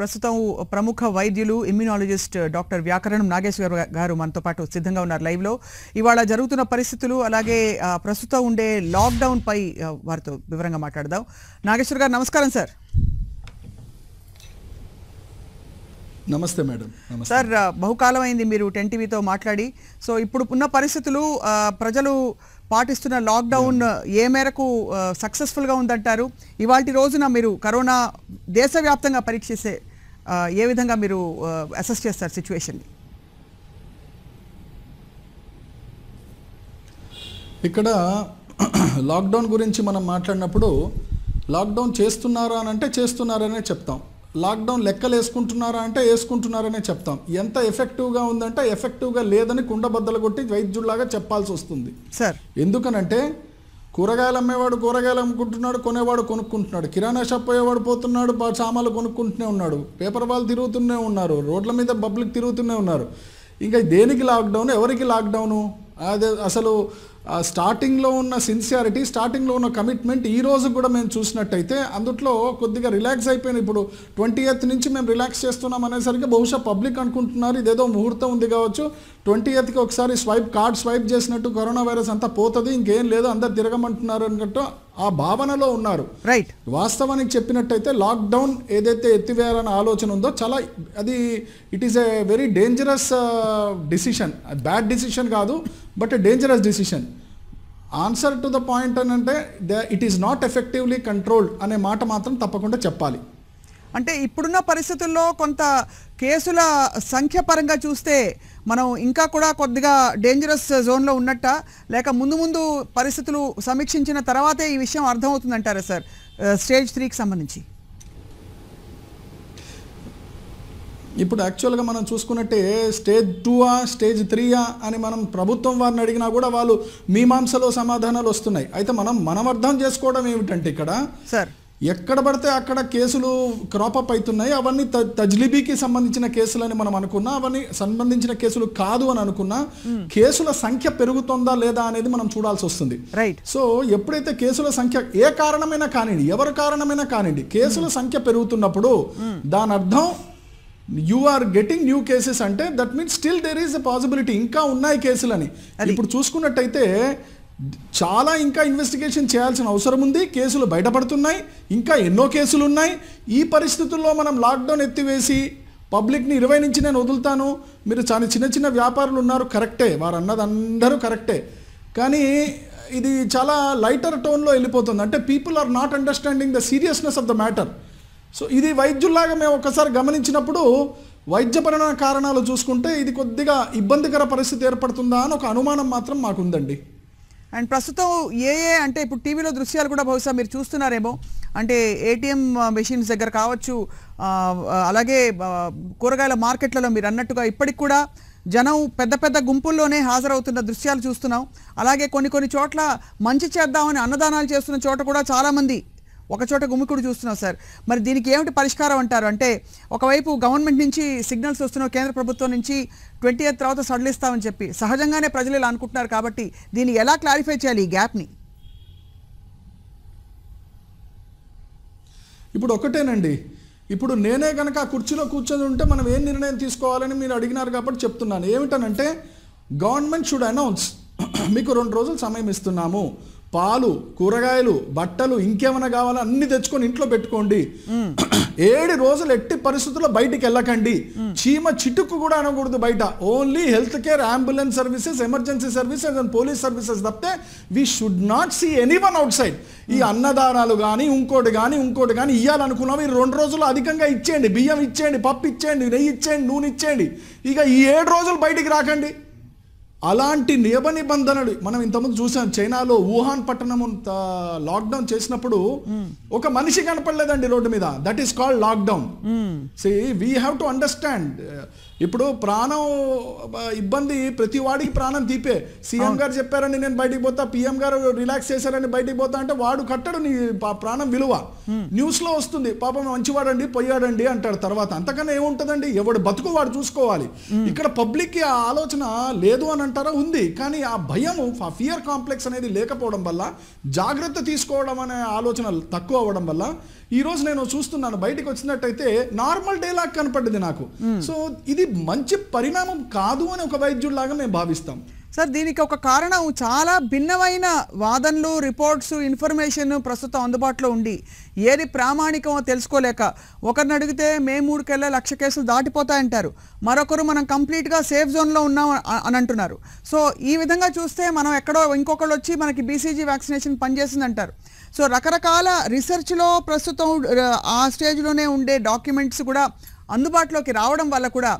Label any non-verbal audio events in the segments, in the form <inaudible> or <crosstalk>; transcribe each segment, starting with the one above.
ప్రస్తుతం ప్రముఖ వైద్యులు ఇమ్యూనాలజిస్ట్ డాక్టర్ వ్యాకరణం నాగేశ్వర్ గారు మనతో పాటు సిద్ధంగా ఉన్నారు లైవ్లో ఇవాళ జరుగుతున్న పరిస్థితులు అలాగే ప్రస్తుతం ఉండే లాక్డౌన్ పై వారితో వివరంగా మాట్లాడదాం నాగేశ్వర్ గారు నమస్కారం సార్ నమస్తే మేడం సార్ బహుకాలం అయింది మీరు టెన్ టీవీతో మాట్లాడి సో ఇప్పుడు ఉన్న పరిస్థితులు ప్రజలు పాటిస్తున్న లాక్డౌన్ ఏ మేరకు సక్సెస్ఫుల్గా ఉందంటారు ఇవాళ రోజున మీరు కరోనా దేశవ్యాప్తంగా పరీక్షిస్తే ఏ విధంగా మీరు అసెస్ చేస్తారు సిచ్యువేషన్ని ఇక్కడ లాక్డౌన్ గురించి మనం మాట్లాడినప్పుడు లాక్డౌన్ చేస్తున్నారా అని అంటే చేస్తున్నారనే చెప్తాం లాక్డౌన్ లెక్కలు వేసుకుంటున్నారా అంటే వేసుకుంటున్నారనే చెప్తాం ఎంత ఎఫెక్టివ్గా ఉందంటే ఎఫెక్టివ్గా లేదని కుండబద్దలు కొట్టి వైద్యుల్లాగా చెప్పాల్సి వస్తుంది సార్ ఎందుకనంటే కూరగాయలు అమ్మేవాడు కూరగాయలు అమ్ముకుంటున్నాడు కొనేవాడు కొనుక్కుంటున్నాడు కిరాణా షాప్ పోయేవాడు పోతున్నాడు సామాన్లు కొనుక్కుంటూనే ఉన్నాడు పేపర్ వాళ్ళు తిరుగుతూనే ఉన్నారు రోడ్ల మీద పబ్లిక్ తిరుగుతూనే ఉన్నారు ఇంకా దేనికి లాక్డౌన్ ఎవరికి లాక్డౌను అదే అసలు స్టార్టింగ్లో ఉన్న సిన్సియారిటీ స్టార్టింగ్లో ఉన్న కమిట్మెంట్ ఈ రోజు కూడా మేము చూసినట్టయితే అందుట్లో కొద్దిగా రిలాక్స్ అయిపోయిన ఇప్పుడు ట్వంటీ ఎయిత్ నుంచి మేము రిలాక్స్ చేస్తున్నాం అనేసరికి బహుశా పబ్లిక్ అనుకుంటున్నారు ఇదేదో ముహూర్తం ఉంది కావచ్చు ట్వంటీ ఎయిత్కి ఒకసారి స్వైప్ కార్డ్ స్వైప్ చేసినట్టు కరోనా వైరస్ అంతా పోతుంది ఇంకేం లేదు అందరు తిరగమంటున్నారు అన్నట్టు ఆ భావనలో ఉన్నారు రైట్ వాస్తవానికి చెప్పినట్టయితే లాక్డౌన్ ఏదైతే ఎత్తివేయాలన్న ఆలోచన ఉందో చాలా అది it is a very dangerous decision bad decision కాదు but dangerous decision answer to the point అని అంటే the it is not effectively controlled అనే మాట మాత్రం తప్పకుండా చెప్పాలి అంటే ఇప్పుడున్న పరిస్థితుల్లో కొంత కేసుల సంఖ్య పరంగా చూస్తే మనం ఇంకా కూడా కొద్దిగా డేంజరస్ జోన్లో ఉన్నట్ట లేక ముందు ముందు పరిస్థితులు సమీక్షించిన తర్వాతే ఈ విషయం అర్థమవుతుందంటారా సార్ స్టేజ్ త్రీకి సంబంధించి ఇప్పుడు యాక్చువల్గా మనం చూసుకున్నట్టే స్టేజ్ ఆ స్టేజ్ త్రీయా అని మనం ప్రభుత్వం వారిని అడిగినా కూడా వాళ్ళు మీమాంసలో సమాధానాలు వస్తున్నాయి అయితే మనం మనం అర్థం చేసుకోవడం ఏమిటంటే ఇక్కడ సార్ ఎక్కడ పడితే అక్కడ కేసులు క్రాపప్ అవుతున్నాయి అవన్నీ తజ్లిబీకి సంబంధించిన కేసులని మనం అనుకున్నా అవన్నీ సంబంధించిన కేసులు కాదు అని అనుకున్నా hmm. కేసుల సంఖ్య పెరుగుతుందా లేదా అనేది మనం చూడాల్సి వస్తుంది సో ఎప్పుడైతే కేసుల సంఖ్య ఏ కారణమైనా కానివ్వండి ఎవరి కారణమైనా కానివ్వండి కేసుల hmm. సంఖ్య పెరుగుతున్నప్పుడు దాని అర్థం you are getting new cases అంటే that means still there is a possibility ఇంకా ఉన్నాయి కేసులని ఇప్పుడు చూసుకున్నట్టయితే చాలా ఇంకా ఇన్వెస్టిగేషన్ చేయాల్సిన అవసరం ఉంది కేసులు బయటపడుతున్నాయి ఇంకా ఎన్నో కేసులు ఉన్నాయి ఈ పరిస్థితుల్లో మనం లాక్డౌన్ ఎత్తివేసి పబ్లిక్ని ఇరవై నుంచి నేను వదులుతాను మీరు చాలా చిన్న చిన్న వ్యాపారులు ఉన్నారు కరెక్టే వారు అన్నది అందరూ కరెక్టే కానీ ఇది చాలా లైటర్ టోన్లో వెళ్ళిపోతుంది అంటే people are not understanding the seriousness of the matter so ఇది వైద్యుల్లాగా మేము ఒకసారి గమనించినప్పుడు వైద్యపరమైన కారణాలు చూసుకుంటే ఇది కొద్దిగా ఇబ్బందికర పరిస్థితి ఏర్పడుతుందా అని ఒక అనుమానం మాత్రం మాకుందండి అండ్ ప్రస్తుతం ఏ ఏ అంటే ఇప్పుడు టీవీలో దృశ్యాలు కూడా బహుశా మీరు చూస్తున్నారేమో అంటే ఏటీఎం మెషిన్స్ దగ్గర కావచ్చు అలాగే కూరగాయల మార్కెట్లలో మీరు అన్నట్టుగా ఇప్పటికి కూడా జనం పెద్ద పెద్ద గుంపుల్లోనే హాజరవుతున్న దృశ్యాలు చూస్తున్నాం అలాగే కొన్ని కొన్ని చోట్ల మంచి చేద్దామని అన్నదానాలు చేస్తున్న చోట కూడా చాలామంది ఒకచోట గుమికుడు చూస్తున్నాం సార్ మరి దీనికి ఏమిటి పరిష్కారం అంటారు అంటే ఒకవైపు గవర్నమెంట్ నుంచి సిగ్నల్స్ వస్తున్నాయి కేంద్ర ప్రభుత్వం నుంచి ట్వంటీ ఎయిత్ తర్వాత సడలిస్తామని చెప్పి సహజంగానే ప్రజలు ఇలా అనుకుంటున్నారు కాబట్టి దీన్ని ఎలా క్లారిఫై చేయాలి ఈ గ్యాప్ని ఇప్పుడు ఒకటేనండి ఇప్పుడు నేనే కనుక ఆ కుర్చీలో కూర్చొని ఉంటే మనం ఏం నిర్ణయం తీసుకోవాలని మీరు అడిగినారు కాబట్టి చెప్తున్నాను ఏమిటనంటే గవర్నమెంట్ షుడ్ అనౌన్స్ <clears throat> మీకు రెండు రోజులు సమయం ఇస్తున్నాము పాలు కూరగాయలు బట్టలు ఇంకేమైనా కావాలా అన్ని తెచ్చుకొని ఇంట్లో పెట్టుకోండి ఏడు రోజులు ఎట్టి పరిస్థితుల్లో బయటికి వెళ్ళకండి చీమ చిటుక్కు కూడా అనకూడదు బయట only health care ambulance services emergency services and police services తప్పితే we should not see any one outside ఈ అన్నదానాలు కానీ ఇంకోటి కానీ ఇంకోటి కానీ ఇవ్వాలనుకున్నాం ఈ రెండు రోజులు అధికంగా ఇచ్చేయండి బియ్యం ఇచ్చేయండి పప్పు ఇచ్చేయండి నెయ్యి ఇచ్చేయండి నూనె ఇచ్చేయండి ఇక ఈ ఏడు రోజులు బయటికి రాకండి అలాంటి నియమ నిబంధనలు మనం ఇంతకుముందు చూసాం చైనాలో వుహాన్ పట్టణం లాక్డౌన్ చేసినప్పుడు hmm. ఒక మనిషి కనపడలేదండి రోడ్డు మీద that is called lockdown see we have to understand ఇప్పుడు ప్రాణం ఇబ్బంది ప్రతి వాడికి ప్రాణం తీపే సీఎం గారు చెప్పారని నేను బయటికి పోతా పిఎం గారు రిలాక్స్ చేశారని బయటికి పోతా అంటే వాడు కట్టడు నీ ప్రాణం విలువ న్యూస్ లో వస్తుంది పాపం మంచివాడండి పోయాడండి అంటాడు తర్వాత అంతకన్నా ఏముంటుందండి ఎవడు బతుకు వాడు చూసుకోవాలి ఇక్కడ పబ్లిక్ ఆ ఆలోచన లేదు అని అంటారా ఉంది కానీ ఆ భయం ఆ ఫియర్ కాంప్లెక్స్ అనేది లేకపోవడం వల్ల జాగ్రత్త తీసుకోవడం అనే ఆలోచన తక్కువ అవ్వడం వల్ల ఈ రోజు నేను చూస్తున్నాను బయటకు వచ్చినట్టయితే నార్మల్ డే లాగా కనపడ్డది నాకు సో ఇది మంచి పరిణామం కాదు అని ఒక వైద్యుడిలాగా మేము భావిస్తాం సార్ దీనికి ఒక కారణం చాలా భిన్నమైన వాదనలు రిపోర్ట్స్ ఇన్ఫర్మేషన్ ప్రస్తుతం అందుబాటులో ఉండి ఏది ప్రామాణికమో తెలుసుకోలేక ఒకరిని అడిగితే మే మూడుకెళ్ళే లక్ష కేసులు దాటిపోతాయంటారు మరొకరు మనం కంప్లీట్గా సేఫ్ జోన్లో ఉన్నాం అని అంటున్నారు సో ఈ విధంగా చూస్తే మనం ఎక్కడో ఇంకొకళ్ళు వచ్చి మనకి బీసీజీ వ్యాక్సినేషన్ పనిచేసింది అంటారు సో రకరకాల రీసెర్చ్లో ప్రస్తుతం ఆ స్టేజ్లోనే ఉండే డాక్యుమెంట్స్ కూడా అందుబాటులోకి రావడం వల్ల కూడా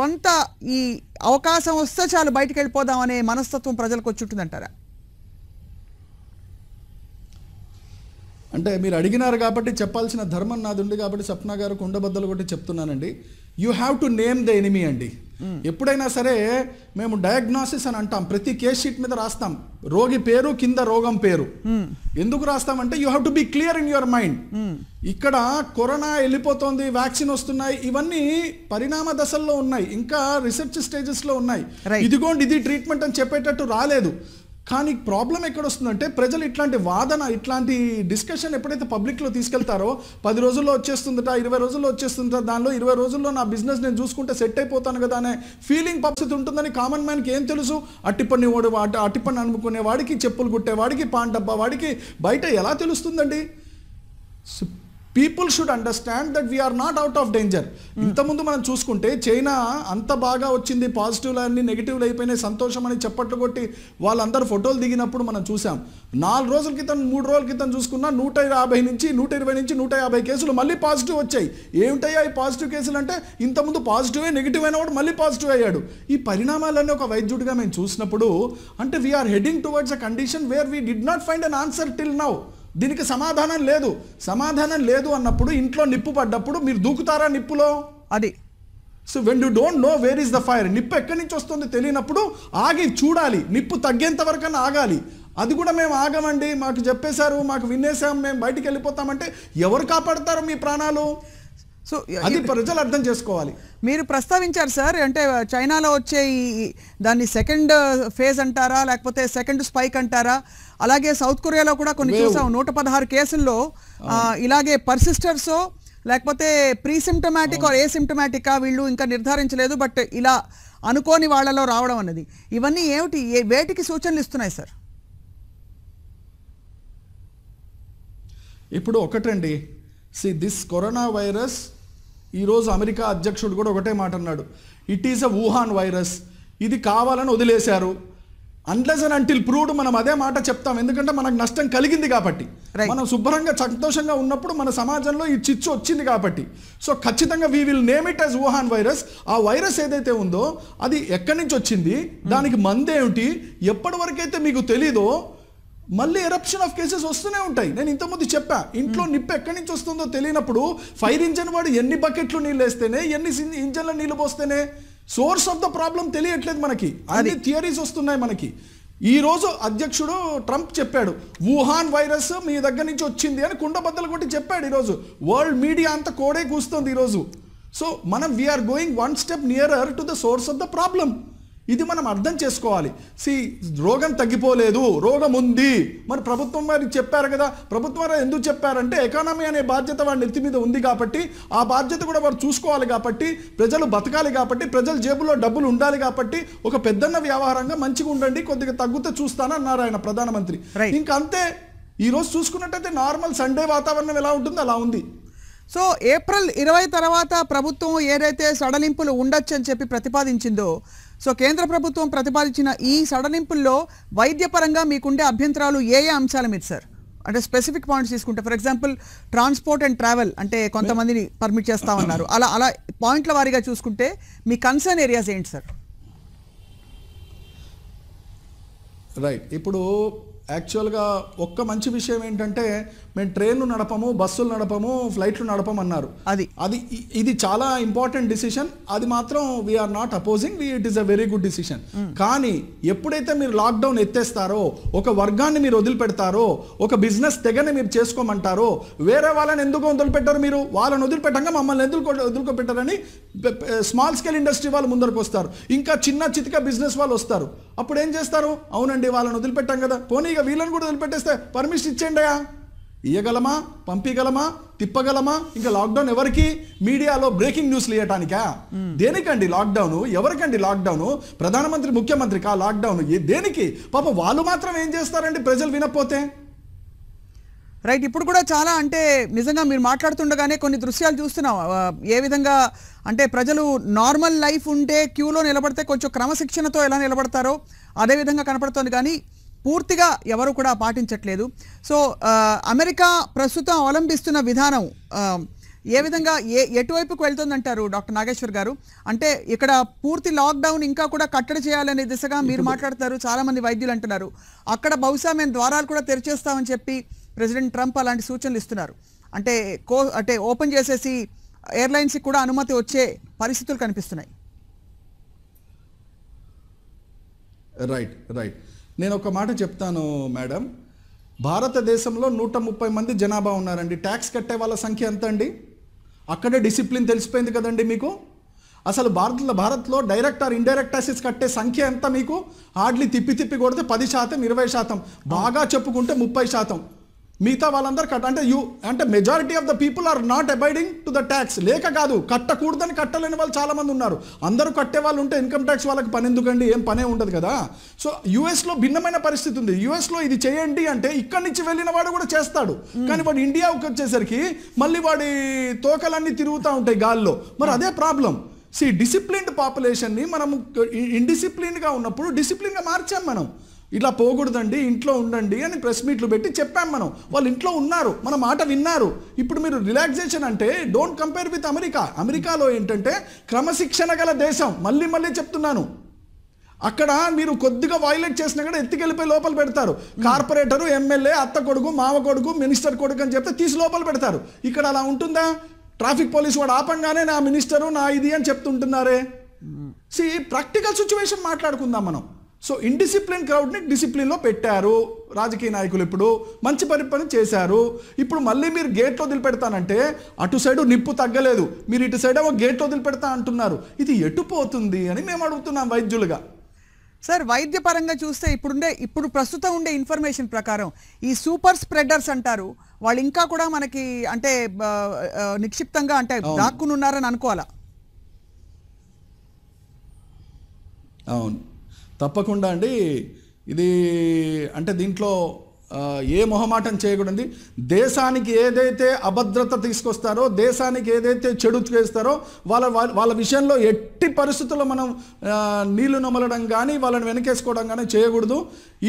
కొంత ఈ అవకాశం వస్తే చాలు బయటికి వెళ్ళిపోదాం అనే మనస్తత్వం ప్రజలకు వచ్చి ఉంటుందంటారా అంటే మీరు అడిగినారు కాబట్టి చెప్పాల్సిన ధర్మం నాది ఉంది కాబట్టి సప్న గారు కుండబద్దలు కొట్టి చెప్తున్నానండి you have to name the enemy అండి Hmm. ఎప్పుడైనా సరే మేము డయాగ్నోసిస్ అని అంటాం ప్రతి కేస్ షీట్ మీద రాస్తాం రోగి పేరు కింద రోగం పేరు hmm. ఎందుకు రాస్తామంటే you have to be clear in your mind ఇక్కడ కరోనా వెళ్ళిపోతుంది వ్యాక్సిన్ వస్తున్నాయి ఇవన్నీ పరిణామ దశల్లో ఉన్నాయి ఇంకా రీసెర్చ్ స్టేజెస్ లో ఉన్నాయి ఇదిగోండి ఇది ట్రీట్మెంట్ అని చెప్పేటట్టు రాలేదు కానీ ప్రాబ్లం ఎక్కడొస్తుందంటే ప్రజలు ఇట్లాంటి వాదన ఇట్లాంటి డిస్కషన్ ఎప్పుడైతే పబ్లిక్లో తీసుకెళ్తారో పది రోజుల్లో వచ్చేస్తుందట ఇరవై రోజుల్లో వచ్చేస్తుందట దానిలో ఇరవై రోజుల్లో నా బిజినెస్ నేను చూసుకుంటే సెట్ అయిపోతాను కదా అనే ఫీలింగ్ పరిస్థితి ఉంటుందని కామన్ మ్యాన్కి ఏం తెలుసు అట్టిపని ఓడి అట్టిపని అనుకునే వాడికి చెప్పులు కుట్టేవాడికి పాన్ డబ్బా వాడికి బయట ఎలా తెలుస్తుందండి people should understand that we are not out of danger ఇంతకుముందు మనం చూసుకుంటే చైనా అంత బాగా వచ్చింది పాజిటివ్లు అన్ని నెగిటివ్లు అయిపోయినాయి సంతోషం అని చెప్పట్లు కొట్టి వాళ్ళందరూ ఫోటోలు దిగినప్పుడు మనం చూసాం నాలుగు రోజుల క్రితం మూడు రోజుల క్రితం చూసుకున్నా నూట యాభై నుంచి నూట ఇరవై నుంచి నూట యాభై కేసులు మళ్ళీ పాజిటివ్ వచ్చాయి ఏమిటయ్యా ఈ పాజిటివ్ కేసులు అంటే ఇంతకుముందు పాజిటివే నెగిటివ్ అయిన మళ్ళీ పాజిటివ్ అయ్యాడు ఈ పరిణామాలన్నీ ఒక వైద్యుడిగా మేము చూసినప్పుడు అంటే we are heading towards a condition where we did not find an answer till now దీనికి సమాధానం లేదు సమాధానం లేదు అన్నప్పుడు ఇంట్లో నిప్పు పడ్డప్పుడు మీరు దూకుతారా నిప్పులో అది so when you don't know where is the fire నిప్పు ఎక్కడి నుంచి వస్తుంది తెలియనప్పుడు ఆగి చూడాలి నిప్పు తగ్గేంత వరకన్నా ఆగాలి అది కూడా మేము ఆగమండి మాకు చెప్పేశారు మాకు విన్నేసాం మేము బయటికి వెళ్ళిపోతామంటే ఎవరు కాపాడతారు మీ ప్రాణాలు సో అది ప్రజలు అర్థం చేసుకోవాలి మీరు ప్రస్తావించారు సార్ అంటే చైనాలో వచ్చే ఈ దాన్ని సెకండ్ ఫేజ్ అంటారా లేకపోతే సెకండ్ స్పైక్ అంటారా అలాగే సౌత్ కొరియాలో కూడా కొన్ని చూసాం నూట పదహారు కేసుల్లో ఇలాగే పర్సిస్టర్స్ లేకపోతే ప్రీసిమ్టమాటిక్ ఆర్ ఏసిమ్టమాటికా వీళ్ళు ఇంకా నిర్ధారించలేదు బట్ ఇలా అనుకోని వాళ్ళలో రావడం అన్నది ఇవన్నీ ఏమిటి వేటికి సూచనలు ఇస్తున్నాయి సార్ ఇప్పుడు ఒకటండి సి దిస్ కరోనా వైరస్ ఈరోజు అమెరికా అధ్యక్షుడు కూడా ఒకటే మాట అన్నాడు it is a Wuhan virus ఇది కావాలని వదిలేశారు అన్లెస్ అండ్ అంటిల్ ప్రూవ్డ్ మనం అదే మాట చెప్తాం ఎందుకంటే మనకు నష్టం కలిగింది కాబట్టి మనం శుభ్రంగా సంతోషంగా ఉన్నప్పుడు మన సమాజంలో ఈ చిచ్చు వచ్చింది కాబట్టి సో ఖచ్చితంగా we will name it as Wuhan virus ఆ వైరస్ ఏదైతే ఉందో అది ఎక్కడి నుంచి వచ్చింది దానికి ఏమిటి ఎప్పటి వరకైతే మీకు తెలీదో మళ్ళీ ఎరప్షన్ ఆఫ్ కేసెస్ వస్తూనే ఉంటాయి నేను ఇంతకుముందు చెప్పా ఇంట్లో hmm. నిప్పు ఎక్కడి నుంచి వస్తుందో తెలియనప్పుడు ఫైర్ ఇంజన్ వాడు ఎన్ని బకెట్లు నీళ్ళు వేస్తేనే ఎన్ని ఇంజన్ల నీళ్ళు పోస్తేనే సోర్స్ ఆఫ్ ద ప్రాబ్లం తెలియట్లేదు మనకి అది థియరీస్ వస్తున్నాయి మనకి ఈ రోజు అధ్యక్షుడు ట్రంప్ చెప్పాడు వుహాన్ వైరస్ మీ దగ్గర నుంచి వచ్చింది అని కుండబద్దలు కొట్టి చెప్పాడు ఈరోజు వరల్డ్ మీడియా అంతా కోడే కూస్తుంది ఈరోజు సో మనం we are going one step nearer to the source of the problem ఇది మనం అర్థం చేసుకోవాలి సి రోగం తగ్గిపోలేదు రోగం ఉంది మరి ప్రభుత్వం వారు చెప్పారు కదా ప్రభుత్వం వారు ఎందుకు చెప్పారంటే ఎకానమీ అనే బాధ్యత వాడి నెత్తి మీద ఉంది కాబట్టి ఆ బాధ్యత కూడా వారు చూసుకోవాలి కాబట్టి ప్రజలు బతకాలి కాబట్టి ప్రజల జేబులో డబ్బులు ఉండాలి కాబట్టి ఒక పెద్దన్న వ్యవహారంగా మంచిగా ఉండండి కొద్దిగా చూస్తాను చూస్తానన్నారు ఆయన ప్రధానమంత్రి ఇంకంతే అంతే ఈరోజు చూసుకున్నట్టయితే నార్మల్ సండే వాతావరణం ఎలా ఉంటుందో అలా ఉంది సో ఏప్రిల్ ఇరవై తర్వాత ప్రభుత్వం ఏదైతే సడలింపులు ఉండొచ్చు అని చెప్పి ప్రతిపాదించిందో సో కేంద్ర ప్రభుత్వం ప్రతిపాదించిన ఈ సడలింపుల్లో వైద్యపరంగా మీకుండే అభ్యంతరాలు ఏ ఏ అంశాలు మీరు సార్ అంటే స్పెసిఫిక్ పాయింట్స్ తీసుకుంటే for example transport and travel అంటే కొంతమందిని పర్మిట్ చేస్తా ఉన్నారు అలా అలా పాయింట్ల వారీగా చూసుకుంటే మీ కన్సర్న్ ఏరియాస్ ఏంటి సార్ రైట్ ఇప్పుడు యాక్చువల్గా ఒక్క మంచి విషయం ఏంటంటే మేము ట్రైన్లు నడపము బస్సులు నడపము ఫ్లైట్లు నడపమన్నారు అది అది ఇది చాలా ఇంపార్టెంట్ డిసిషన్ అది మాత్రం we are not opposing it is a very good decision కానీ ఎప్పుడైతే మీరు లాక్డౌన్ ఎత్తేస్తారో ఒక వర్గాన్ని మీరు వదిలిపెడతారో ఒక బిజినెస్ తెగని మీరు చేసుకోమంటారో వేరే వాళ్ళని ఎందుకు వదిలిపెట్టారు మీరు వాళ్ళని వదిలిపెట్టంగా మమ్మల్ని ఎందుకు వదులుకోబెట్టారని స్మాల్ స్కేల్ ఇండస్ట్రీ వాళ్ళు ముందరకు వస్తారు ఇంకా చిన్న చితిక బిజినెస్ వాళ్ళు వస్తారు అప్పుడు ఏం చేస్తారు అవునండి వాళ్ళని వదిలిపెట్టాం కదా పోనీ ఇక వీళ్ళని కూడా వదిలిపెట్టేస్తే పర్మిషన్ ఇచ్చేయండి ఇయ్యగలమా పంపించగలమా తిప్పగలమా ఇంకా లాక్డౌన్ ఎవరికి మీడియాలో బ్రేకింగ్ న్యూస్లు ఇవ్వటానికా దేనికండి లాక్డౌన్ ఎవరికండి లాక్డౌన్ ప్రధానమంత్రి ముఖ్యమంత్రికి ఆ లాక్డౌన్ దేనికి పాప వాళ్ళు మాత్రం ఏం చేస్తారండి ప్రజలు వినపోతే రైట్ ఇప్పుడు కూడా చాలా అంటే నిజంగా మీరు మాట్లాడుతుండగానే కొన్ని దృశ్యాలు చూస్తున్నాం ఏ విధంగా అంటే ప్రజలు నార్మల్ లైఫ్ ఉంటే క్యూలో నిలబడితే కొంచెం క్రమశిక్షణతో ఎలా నిలబడతారో అదేవిధంగా కనపడుతుంది కానీ పూర్తిగా ఎవరు కూడా పాటించట్లేదు సో అమెరికా ప్రస్తుతం అవలంబిస్తున్న విధానం ఏ విధంగా ఏ ఎటువైపుకు వెళ్తుందంటారు డాక్టర్ నాగేశ్వర్ గారు అంటే ఇక్కడ పూర్తి లాక్డౌన్ ఇంకా కూడా కట్టడి చేయాలనే దిశగా మీరు మాట్లాడుతున్నారు చాలా మంది వైద్యులు అంటున్నారు అక్కడ బహుశా మేము ద్వారాలు కూడా తెరిచేస్తామని చెప్పి ప్రెసిడెంట్ ట్రంప్ అలాంటి సూచనలు ఇస్తున్నారు అంటే కో అంటే ఓపెన్ చేసేసి ఎయిర్లైన్స్కి కూడా అనుమతి వచ్చే పరిస్థితులు కనిపిస్తున్నాయి రైట్ రైట్ నేను ఒక మాట చెప్తాను మేడం భారతదేశంలో నూట ముప్పై మంది జనాభా ఉన్నారండి ట్యాక్స్ కట్టే వాళ్ళ సంఖ్య ఎంత అండి అక్కడే డిసిప్లిన్ తెలిసిపోయింది కదండి మీకు అసలు భారత్ భారత్లో డైరెక్ట్ ఆర్ ఇండైరెక్ట్ టాక్సెస్ కట్టే సంఖ్య ఎంత మీకు హార్డ్లీ తిప్పి తిప్పి కొడితే పది శాతం ఇరవై శాతం బాగా చెప్పుకుంటే ముప్పై శాతం మిగతా వాళ్ళందరూ కట్ట అంటే యూ అంటే majority of the people are not abiding to the tax లేక కాదు కట్టకూడదని కట్టలేని వాళ్ళు చాలామంది ఉన్నారు అందరూ కట్టే వాళ్ళు ఉంటే ఇన్కమ్ ట్యాక్స్ వాళ్ళకి పని ఎందుకండి ఏం పనే ఉండదు కదా సో యూఎస్లో భిన్నమైన పరిస్థితి ఉంది యూఎస్లో ఇది చేయండి అంటే ఇక్కడి నుంచి వెళ్ళిన వాడు కూడా చేస్తాడు కానీ వాడు ఇండియాకి వచ్చేసరికి మళ్ళీ వాడి తోకలన్నీ తిరుగుతూ ఉంటాయి గాల్లో మరి అదే ప్రాబ్లం సి డిసిప్లిన్డ్ పాపులేషన్ని మనం ఇండిసిప్లిన్డ్గా ఉన్నప్పుడు డిసిప్లిన్గా మార్చాం మనం ఇట్లా పోకూడదండి ఇంట్లో ఉండండి అని ప్రెస్ మీట్లు పెట్టి చెప్పాం మనం వాళ్ళు ఇంట్లో ఉన్నారు మన మాట విన్నారు ఇప్పుడు మీరు రిలాక్సేషన్ అంటే డోంట్ కంపేర్ విత్ అమెరికా అమెరికాలో ఏంటంటే క్రమశిక్షణ గల దేశం మళ్ళీ మళ్ళీ చెప్తున్నాను అక్కడ మీరు కొద్దిగా వైలేట్ చేసినా కూడా ఎత్తికెళ్ళిపోయి లోపల పెడతారు కార్పొరేటరు ఎమ్మెల్యే అత్త కొడుకు మామ కొడుకు మినిస్టర్ కొడుకు అని చెప్తే తీసి లోపల పెడతారు ఇక్కడ అలా ఉంటుందా ట్రాఫిక్ పోలీస్ వాడు ఆపంగానే నా మినిస్టరు నా ఇది అని చెప్తుంటున్నారే సి ప్రాక్టికల్ సిచ్యువేషన్ మాట్లాడుకుందాం మనం సో ఇండిసిప్లిన్ క్రౌడ్ని డిసిప్లిన్లో పెట్టారు రాజకీయ నాయకులు ఇప్పుడు మంచి పని పని చేశారు ఇప్పుడు మళ్ళీ మీరు గేట్లో వదిలిపెడతానంటే అటు సైడు నిప్పు తగ్గలేదు మీరు ఇటు సైడ్ ఏమో గేట్లో వదిలిపెడతా అంటున్నారు ఇది ఎటు పోతుంది అని మేము అడుగుతున్నాం వైద్యులుగా సార్ వైద్యపరంగా చూస్తే ఇప్పుడుండే ఇప్పుడు ప్రస్తుతం ఉండే ఇన్ఫర్మేషన్ ప్రకారం ఈ సూపర్ స్ప్రెడర్స్ అంటారు వాళ్ళు ఇంకా కూడా మనకి అంటే నిక్షిప్తంగా అంటే దాక్కునున్నారని అనుకోవాలా అవును తప్పకుండా అండి ఇది అంటే దీంట్లో ఏ మొహమాటం చేయకూడదు దేశానికి ఏదైతే అభద్రత తీసుకొస్తారో దేశానికి ఏదైతే చెడు చేస్తారో వాళ్ళ వాళ్ళ విషయంలో ఎట్టి పరిస్థితుల్లో మనం నీళ్లు నమలడం కానీ వాళ్ళని వెనకేసుకోవడం కానీ చేయకూడదు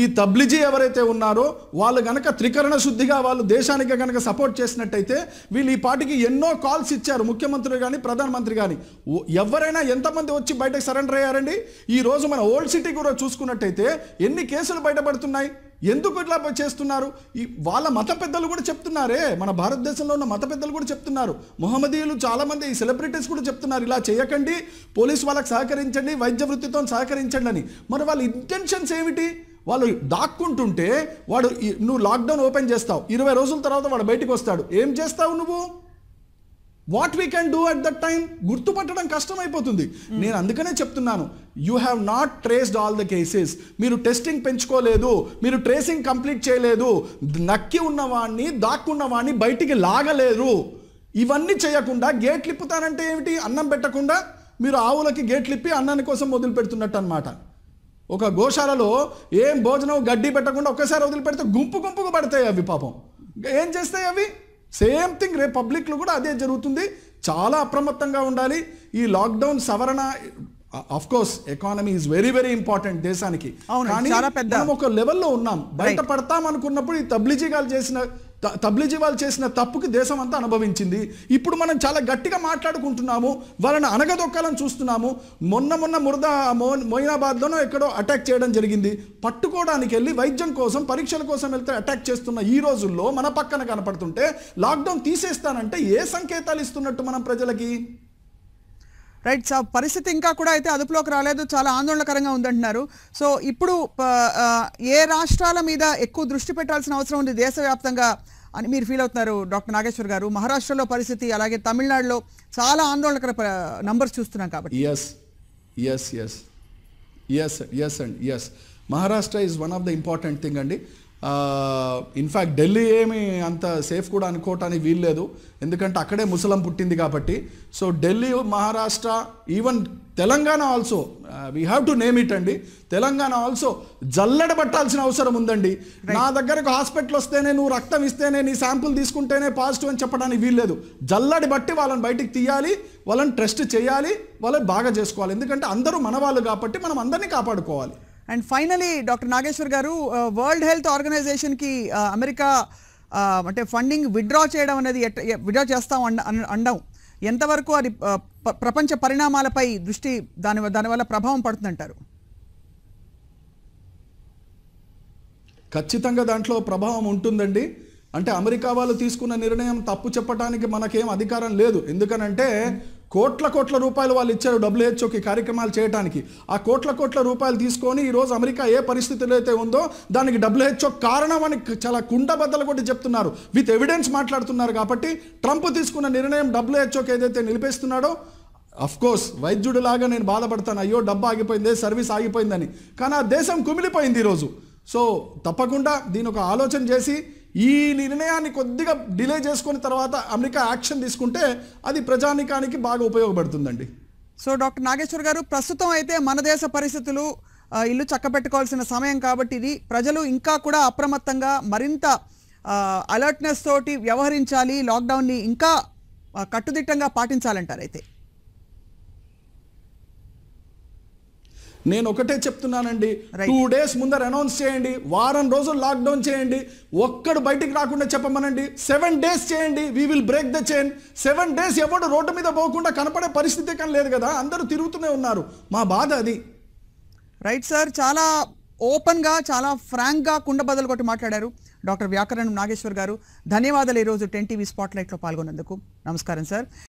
ఈ తబ్లిజీ ఎవరైతే ఉన్నారో వాళ్ళు కనుక త్రికరణ శుద్ధిగా వాళ్ళు దేశానికి కనుక సపోర్ట్ చేసినట్టయితే వీళ్ళు ఈ పాటికి ఎన్నో కాల్స్ ఇచ్చారు ముఖ్యమంత్రి కానీ ప్రధానమంత్రి కానీ ఎవరైనా ఎంతమంది వచ్చి బయటకు సరెండర్ అయ్యారండి ఈరోజు మన ఓల్డ్ సిటీ కూడా చూసుకున్నట్టయితే ఎన్ని కేసులు బయటపడుతున్నాయి ఎందుకు ఇట్లా చేస్తున్నారు ఈ వాళ్ళ మత పెద్దలు కూడా చెప్తున్నారే మన భారతదేశంలో ఉన్న మత పెద్దలు కూడా చెప్తున్నారు మొహమ్మదీయులు చాలామంది ఈ సెలబ్రిటీస్ కూడా చెప్తున్నారు ఇలా చేయకండి పోలీస్ వాళ్ళకి సహకరించండి వైద్య వృత్తితో సహకరించండి అని మరి వాళ్ళ ఇంటెన్షన్స్ ఏమిటి వాళ్ళు దాక్కుంటుంటే వాడు నువ్వు లాక్డౌన్ ఓపెన్ చేస్తావు ఇరవై రోజుల తర్వాత వాడు బయటకు వస్తాడు ఏం చేస్తావు నువ్వు what we can do at that time గుర్తుపట్టడం కష్టమైపోతుంది నేను అందుకనే చెప్తున్నాను you have not traced all the cases మీరు టెస్టింగ్ పెంచుకోలేదు మీరు ట్రేసింగ్ కంప్లీట్ చేయలేదు నక్కి ఉన్నవాడిని దాక్కున్నవాడిని బయటికి లాగలేరు ఇవన్నీ చేయకుండా గేట్ లిప్పుతానంటే ఏమిటి అన్నం పెట్టకుండా మీరు ఆవులకి గేట్ లిప్పి అన్నాన్ని కోసం వదిలి పెడుతున్నట్టు అనమాట ఒక గోశాలలో ఏం భోజనం గడ్డి పెట్టకుండా ఒక్కసారి వదిలిపెడితే గుంపు గుంపుకు పడతాయి అవి పాపం ఏం చేస్తాయి అవి సేమ్ థింగ్ రేపు పబ్లిక్లో కూడా అదే జరుగుతుంది చాలా అప్రమత్తంగా ఉండాలి ఈ లాక్డౌన్ సవరణ of course economy is very very important దేశానికి కానీ ఒక లెవెల్లో ఉన్నాం బయట పడతాం అనుకున్నప్పుడు ఈ తబ్లిజీగాలు చేసిన తబ్లిజీ వాళ్ళు చేసిన తప్పుకి దేశం అంతా అనుభవించింది ఇప్పుడు మనం చాలా గట్టిగా మాట్లాడుకుంటున్నాము వాళ్ళని అనగదొక్కాలని చూస్తున్నాము మొన్న మొన్న మురదా మో మొయినాబాద్లోనో ఎక్కడో అటాక్ చేయడం జరిగింది పట్టుకోవడానికి వెళ్ళి వైద్యం కోసం పరీక్షల కోసం వెళ్తే అటాక్ చేస్తున్న ఈ రోజుల్లో మన పక్కన కనపడుతుంటే లాక్డౌన్ తీసేస్తానంటే ఏ సంకేతాలు ఇస్తున్నట్టు మనం ప్రజలకి రైట్ సో పరిస్థితి ఇంకా కూడా అయితే అదుపులోకి రాలేదు చాలా ఆందోళనకరంగా ఉందంటున్నారు సో ఇప్పుడు ఏ రాష్ట్రాల మీద ఎక్కువ దృష్టి పెట్టాల్సిన అవసరం ఉంది దేశవ్యాప్తంగా అని మీరు ఫీల్ అవుతున్నారు డాక్టర్ నాగేశ్వర్ గారు మహారాష్ట్రలో పరిస్థితి అలాగే తమిళనాడులో చాలా ఆందోళనకర నంబర్స్ చూస్తున్నాం కాబట్టి yes yes yes yes yes and yes Maharashtra is one of the important thing అండి ఇన్ఫ్యాక్ట్ ఢిల్లీ ఏమి అంత సేఫ్ కూడా అనుకోవటానికి వీల్లేదు ఎందుకంటే అక్కడే ముసలం పుట్టింది కాబట్టి so Delhi Maharashtra even Telangana also we have to name it అండి తెలంగాణ ఆల్సో జల్లెడ పట్టాల్సిన అవసరం ఉందండి నా దగ్గరకు హాస్పిటల్ వస్తేనే నువ్వు రక్తం ఇస్తేనే నీ శాంపుల్ తీసుకుంటేనే పాజిటివ్ అని చెప్పడానికి వీల్లేదు జల్లడి బట్టి వాళ్ళని బయటికి తీయాలి వాళ్ళని ట్రస్ట్ చేయాలి వాళ్ళని బాగా చేసుకోవాలి ఎందుకంటే అందరూ మన వాళ్ళు కాబట్టి మనం అందరినీ కాపాడుకోవాలి and finally doctor Nageshwar garu world health ఆర్గనైజేషన్కి అమెరికా అంటే ఫండింగ్ విత్డ్రా చేయడం అనేది విత్డ్రా చేస్తాం అండం ఎంతవరకు అది uh, ప్రపంచ పరిణామాలపై దృష్టి దాని దానివల్ల ప్రభావం పడుతుందంటారు ఖచ్చితంగా దాంట్లో ప్రభావం ఉంటుందండి అంటే అమెరికా వాళ్ళు తీసుకున్న నిర్ణయం తప్పు చెప్పడానికి మనకేం అధికారం లేదు ఎందుకనంటే కోట్ల కోట్ల రూపాయలు వాళ్ళు ఇచ్చారు డబ్ల్యూహెచ్ఓకి కార్యక్రమాలు చేయడానికి ఆ కోట్ల కోట్ల రూపాయలు తీసుకొని ఈరోజు అమెరికా ఏ పరిస్థితిలో అయితే ఉందో దానికి డబ్ల్యూహెచ్ఓ కారణం అని చాలా కుండబద్దలు కూడా చెప్తున్నారు విత్ ఎవిడెన్స్ మాట్లాడుతున్నారు కాబట్టి ట్రంప్ తీసుకున్న నిర్ణయం డబ్ల్యూహెచ్ఓకి ఏదైతే నిలిపేస్తున్నాడో కోర్స్ వైద్యుడిలాగా నేను బాధపడతాను అయ్యో డబ్బా ఆగిపోయిందే సర్వీస్ ఆగిపోయిందని కానీ ఆ దేశం కుమిలిపోయింది ఈరోజు సో తప్పకుండా దీని ఒక ఆలోచన చేసి ఈ నిర్ణయాన్ని కొద్దిగా డిలే చేసుకున్న తర్వాత అమెరికా యాక్షన్ తీసుకుంటే అది ప్రజానికానికి బాగా ఉపయోగపడుతుందండి సో డాక్టర్ నాగేశ్వర్ గారు ప్రస్తుతం అయితే మన దేశ పరిస్థితులు ఇల్లు చక్కబెట్టుకోవాల్సిన సమయం కాబట్టి ఇది ప్రజలు ఇంకా కూడా అప్రమత్తంగా మరింత అలర్ట్నెస్ తోటి వ్యవహరించాలి లాక్డౌన్ని ఇంకా కట్టుదిట్టంగా పాటించాలంటారు అయితే నేను ఒకటే చెప్తున్నానండి టూ డేస్ ముందర అనౌన్స్ చేయండి వారం రోజులు లాక్డౌన్ చేయండి ఒక్కడు బయటికి రాకుండా చెప్పమనండి సెవెన్ డేస్ చేయండి we will break the chain seven days ఎవడు రోడ్డు మీద పోకుండా కనపడే పరిస్థితి కానీ లేదు కదా అందరూ తిరుగుతూనే ఉన్నారు మా బాధ అది రైట్ సార్ చాలా ఓపెన్గా చాలా ఫ్రాంక్గా కుండ బదలు కొట్టి మాట్లాడారు డాక్టర్ వ్యాకరణం నాగేశ్వర్ గారు ధన్యవాదాలు ఈరోజు టెన్ టీవీ స్పాట్లైట్లో పాల్గొన్నందుకు నమస్కారం సార్